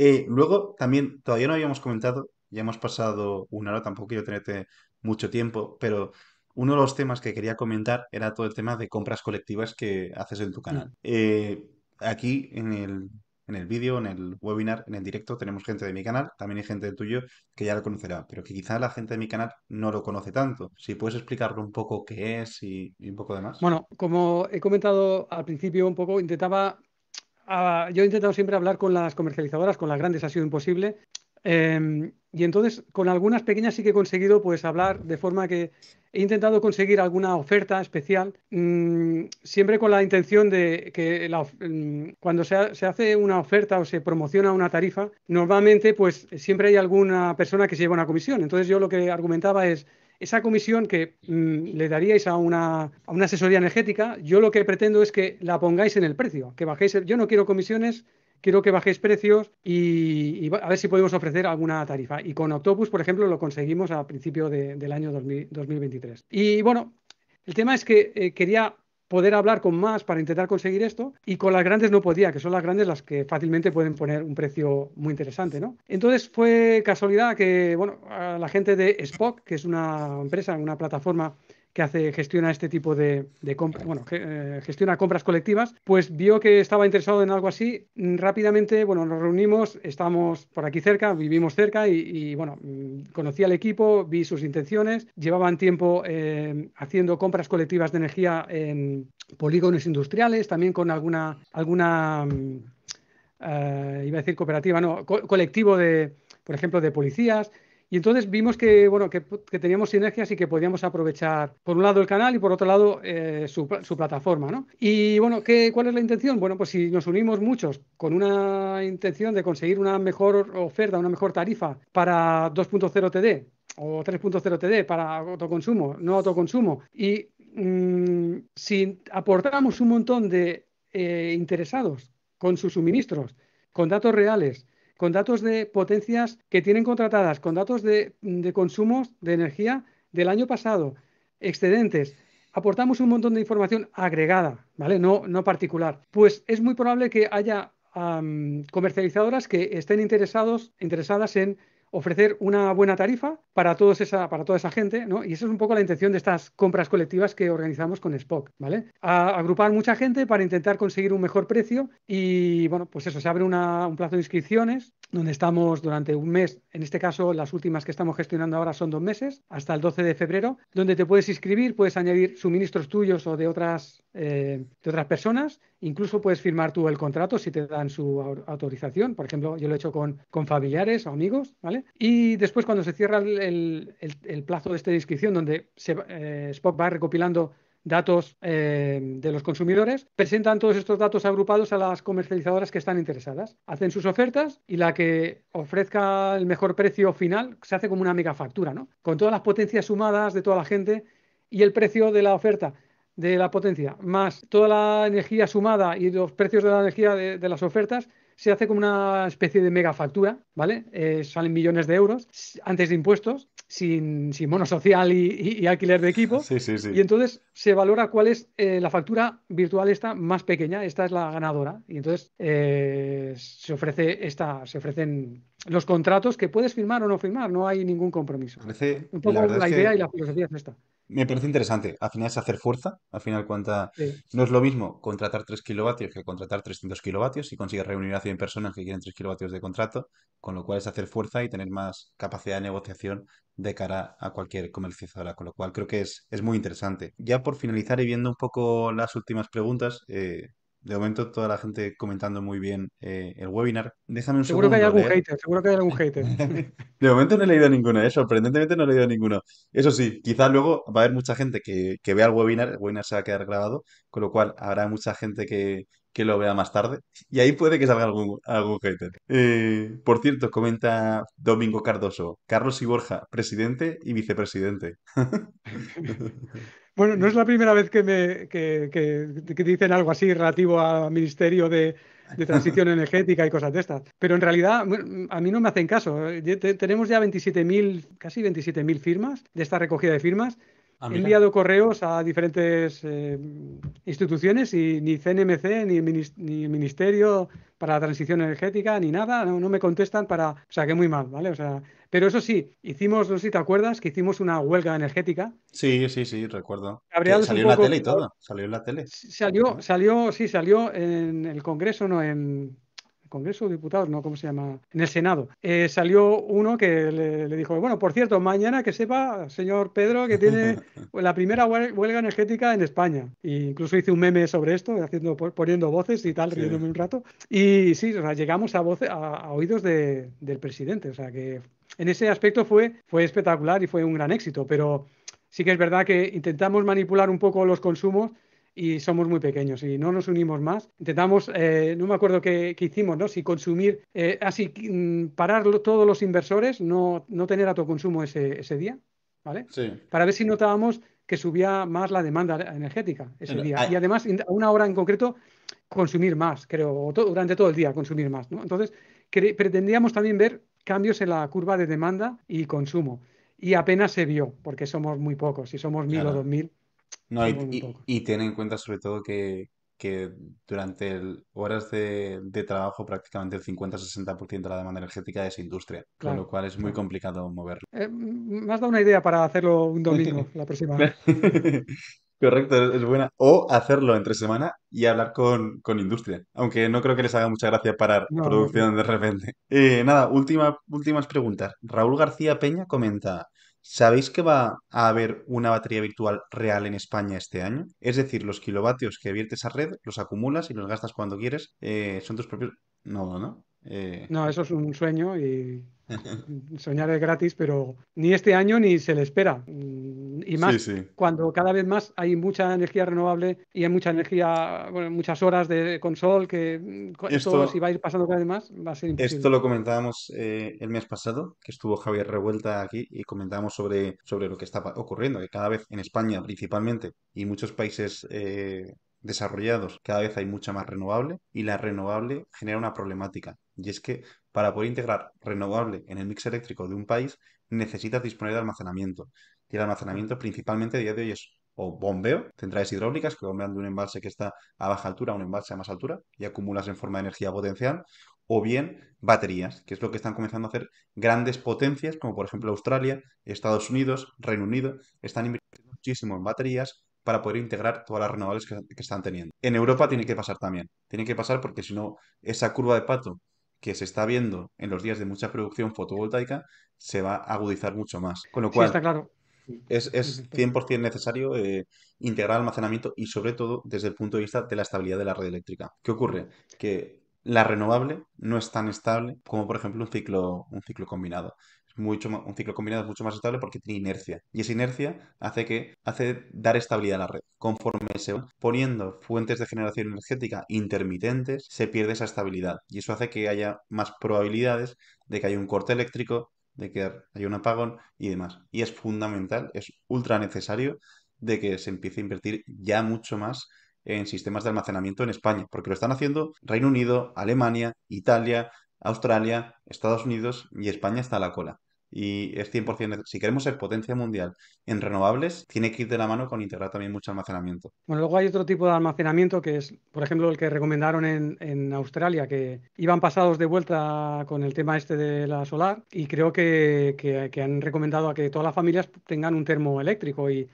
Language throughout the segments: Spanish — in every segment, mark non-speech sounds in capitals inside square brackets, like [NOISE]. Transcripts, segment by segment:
Eh, luego, también, todavía no habíamos comentado, ya hemos pasado una hora, tampoco quiero tenerte mucho tiempo, pero uno de los temas que quería comentar era todo el tema de compras colectivas que haces en tu mm. canal. Eh, aquí en el, vídeo, en el webinar, en el directo, tenemos gente de mi canal, también hay gente del tuyo que ya lo conocerá, pero que quizá la gente de mi canal no lo conoce tanto. Si puedes explicarlo un poco qué es y, y un poco de más. Bueno, como he comentado al principio un poco, intentaba yo he intentado siempre hablar con las comercializadoras, con las grandes ha sido imposible. Em, y entonces con algunas pequeñas sí que he conseguido pues hablar de forma que he intentado conseguir alguna oferta especial, mm, siempre con la intención de que mm, cuando se, se, hace una oferta o se promociona una tarifa, normalmente pues siempre hay alguna persona que se lleva una comisión. Entonces yo lo que argumentaba es, esa comisión que mm, le daríais a una, asesoría energética, yo lo que pretendo es que la pongáis en el precio, que bajéis, yo no quiero comisiones, quiero que bajéis precios y, a ver si podemos ofrecer alguna tarifa. Y con Octopus, por ejemplo, lo conseguimos a principio del año 2023. Y bueno, el tema es que eh, quería poder hablar con más para intentar conseguir esto y con las grandes no podía, que son las grandes las que fácilmente pueden poner un precio muy interesante, ¿no? Entonces fue casualidad que, bueno, la gente de Spock, que es una empresa, una plataforma que hace, gestiona este tipo de, compras, bueno, eh, gestiona compras colectivas, pues vio que estaba interesado en algo así. Mm, rápidamente, bueno, nos reunimos, estábamos por aquí cerca, vivimos cerca y, bueno, mm, conocí al equipo, vi sus intenciones, llevaban tiempo eh, haciendo compras colectivas de energía en polígonos industriales, también con alguna, alguna mm, eh, iba a decir cooperativa, no, colectivo de, por ejemplo, de policías. Y entonces vimos que, bueno, que, teníamos sinergias y que podíamos aprovechar, por un lado, el canal y por otro lado, eh, su, plataforma. ¿no? Y bueno, ¿qué, ¿cuál es la intención? Bueno, pues si nos unimos muchos con una intención de conseguir una mejor oferta, una mejor tarifa para 2.0 TD o 3.0 TD para autoconsumo, no autoconsumo, y mm, si aportamos un montón de eh, interesados con sus suministros, con datos reales, con datos de potencias que tienen contratadas, con datos de, consumo consumos de energía del año pasado, excedentes aportamos un montón de información agregada, ¿vale? No, no particular. Pues es muy probable que haya comercializadoras que estén interesados, interesadas en ofrecer una buena tarifa para, esa, para toda esa gente, ¿no? Y esa es un poco la intención de estas compras colectivas que organizamos con Spock, ¿vale? A, agrupar mucha gente para intentar conseguir un mejor precio y, bueno, pues eso, se abre una, un plazo de inscripciones donde estamos durante un mes en este caso, las últimas que estamos gestionando ahora son dos meses, hasta el 12 de febrero, donde te puedes inscribir, puedes añadir suministros tuyos o de otras, eh, de otras personas, incluso puedes firmar tú el contrato si te dan su autorización. Por ejemplo, yo lo he hecho con, con familiares o amigos, ¿vale? Y después, cuando se cierra el, plazo de esta inscripción, donde se, eh, Spock va recopilando datos eh, de los consumidores, presentan todos estos datos agrupados a las comercializadoras que están interesadas. Hacen sus ofertas y la que ofrezca el mejor precio final se hace como una mega factura, ¿no? Con todas las potencias sumadas de toda la gente y el precio de la oferta de la potencia más toda la energía sumada y los precios de la energía de, las ofertas se hace como una especie de mega factura, ¿vale? Eh, salen millones de euros antes de impuestos sin, sin social y, alquiler de equipo. [LAUGHS] Y entonces se valora cuál es eh, la factura virtual esta más pequeña, esta es la ganadora. Y entonces eh, se ofrece esta, se ofrecen los contratos que puedes firmar o no firmar, no hay ningún compromiso. Un poco la, idea y la filosofía es esta. Me parece interesante. Al final es hacer fuerza. Al final cuenta... No es lo mismo contratar 3 kilovatios que contratar 300 kilovatios. Si consigues reunir a 100 personas que quieren 3 kilovatios de contrato, con lo cual es hacer fuerza y tener más capacidad de negociación de cara a cualquier comercializadora. Con lo cual creo que es, es muy interesante. Ya por finalizar y viendo un poco las últimas preguntas, eh, de momento toda la gente comentando muy bien eh, el webinar. Déjame un seguro segundo. que hay algún hater, seguro que hay algún [LAUGHS] de momento no he leído ninguno, eh, sorprendentemente no he leído ninguno. Eso sí, quizás luego va a haber mucha gente que, vea el webinar, el webinar se va a quedar grabado, con lo cual habrá mucha gente que, lo vea más tarde y ahí puede que salga algún, algún hater. Eh, por cierto, comenta Domingo Cardoso, Carlos y Borja, presidente y vicepresidente. [LAUGHS] Bueno, no es la primera vez que, me, dicen algo así relativo al Ministerio de, Transición [LAUGHS] Energética y cosas de estas. Pero en realidad a mí no me hacen caso. Tenemos ya 27.000, casi 27.000 firmas de esta recogida de firmas Ah, he enviado correos a diferentes eh, instituciones y ni CNMC, ni, el Ministerio para la Transición Energética, ni nada, no, me contestan para... O sea, que muy mal, ¿vale? pero eso sí, hicimos, no sé si te acuerdas, que hicimos una huelga energética. Sí, sí, sí, recuerdo. Salió en la tele y todo, salió en la tele. Salió, salió, sí, salió en el Congreso, no en Congreso de Diputados, no, ¿cómo se llama? En el Senado. Eh, salió uno que le, dijo, bueno, por cierto, mañana que sepa, señor Pedro, que tiene [LAUGHS] la primera huelga energética en España. E incluso hice un meme sobre esto, haciendo, poniendo voces y tal, riéndome un rato. Y sí, o sea, llegamos a, a, oídos del presidente. O sea, que en ese aspecto fue, fue espectacular y fue un gran éxito, pero sí que es verdad que intentamos manipular un poco los consumos y somos muy pequeños y no nos unimos más. Intentamos, eh, no me acuerdo qué, hicimos, ¿no? Si consumir, eh, así, mm, parar todos los inversores, no, no tener autoconsumo ese, ese día, ¿vale? Para ver si notábamos que subía más la demanda energética ese día. Y además, a una hora en concreto, consumir más, creo, durante todo el día consumir más, ¿no? Entonces, pretendíamos también ver cambios en la curva de demanda y consumo. Y apenas se vio, porque somos muy pocos, si somos mil o dos mil, no, y, y, ten en cuenta sobre todo que, durante horas de, trabajo prácticamente el 50-60% de la demanda energética es industria, con lo cual es muy complicado moverlo. Eh, me has dado una idea para hacerlo un domingo, [LAUGHS] la próxima. [LAUGHS] Correcto, es buena. O hacerlo entre semana y hablar con, industria. Aunque no creo que les haga mucha gracia parar producción de repente. Eh, nada, última, últimas preguntas. Raúl García Peña comenta: ¿Sabéis que va a haber una batería virtual real en España este año? Es decir, los kilovatios que viertes a red los acumulas y los gastas cuando quieres, eh, son tus propios... No, no. Eh, no, eso es un sueño y [LAUGHS] soñar es gratis, pero ni este año ni se le espera. Y más cuando cada vez más hay mucha energía renovable y hay mucha energía, muchas horas de sol que esto, si va a ir pasando cada vez más va a ser imposible. Esto lo comentábamos eh, el mes pasado, que estuvo Javier Revuelta aquí y comentábamos sobre, sobre lo que está ocurriendo, que cada vez en España principalmente y muchos países eh, desarrollados cada vez hay mucha más renovable y la renovable genera una problemática y es que para poder integrar renovable en el mix eléctrico de un país necesitas disponer de almacenamiento. Y el almacenamiento principalmente a día de hoy es o bombeo, centrales hidráulicas que bombean de un embalse que está a baja altura a un embalse a más altura y acumulas en forma de energía potencial, o bien baterías, que es lo que están comenzando a hacer grandes potencias como por ejemplo Australia, Estados Unidos, Reino Unido, están invirtiendo muchísimo en baterías para poder integrar todas las renovables que, que, están teniendo. En Europa tiene que pasar también, tiene que pasar porque si no, esa curva de pato que se está viendo en los días de mucha producción fotovoltaica se va a agudizar mucho más. Con lo cual, está claro. es, 100% necesario eh, integrar almacenamiento y sobre todo desde el punto de vista de la estabilidad de la red eléctrica. ¿Qué ocurre? Que la renovable no es tan estable como por ejemplo un ciclo, un ciclo combinado mucho un ciclo combinado es mucho más estable porque tiene inercia. Y esa inercia hace que hace dar estabilidad a la red. Conforme se poniendo fuentes de generación energética intermitentes, se pierde esa estabilidad. Y eso hace que haya más probabilidades de que haya un corte eléctrico, de que haya un apagón y demás. Y es fundamental, es ultra necesario de que se empiece a invertir ya mucho más en sistemas de almacenamiento en España, porque lo están haciendo Reino Unido, Alemania, Italia, Australia, Estados Unidos y España está a la cola. Y es 100%. Si queremos ser potencia mundial en renovables, tiene que ir de la mano con integrar también mucho almacenamiento. Bueno, luego hay otro tipo de almacenamiento que es, por ejemplo, el que recomendaron en, Australia, que iban pasados de vuelta con el tema este de la solar y creo que, que han recomendado a que todas las familias tengan un termo eléctrico y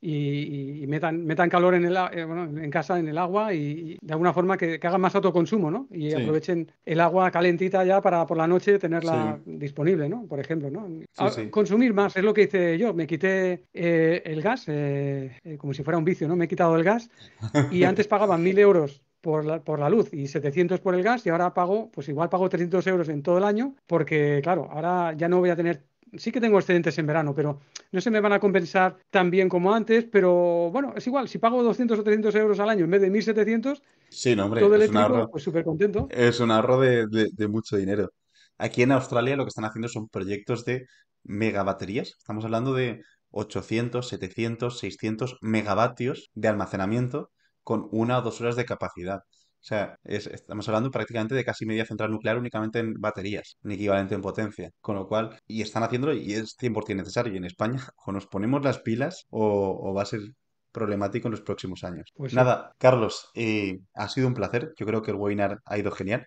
y, metan, metan, calor en, el, eh, en casa, en el agua y, de alguna forma que, hagan más autoconsumo, ¿no? Y aprovechen el agua calentita ya para por la noche tenerla disponible, ¿no? Por ejemplo, ¿no? Ah, consumir más, es lo que hice yo. Me quité eh, el gas, eh, como si fuera un vicio, ¿no? Me he quitado el gas y [LAUGHS] antes pagaba mil euros por la, por la, luz y 700 por el gas y ahora pago, pues igual pago 300 euros en todo el año porque, claro, ahora ya no voy a tener sí que tengo excedentes en verano, pero no se me van a compensar tan bien como antes, pero bueno, es igual, si pago 200 o 300 euros al año en vez de 1.700, sí, hombre, es súper pues, contento. Es un ahorro de, de, mucho dinero. Aquí en Australia lo que están haciendo son proyectos de megabaterías, estamos hablando de 800, 700, 600 megavatios de almacenamiento con una o dos horas de capacidad. O sea, estamos hablando prácticamente de casi media central nuclear únicamente en baterías, un equivalente en potencia. Con lo cual, y están haciéndolo y es 100% necesario. Y en España, [LAUGHS] o nos ponemos las pilas o, va a ser problemático en los próximos años. Pues Nada, Carlos, eh, ha sido un placer. Yo creo que el webinar ha ido genial.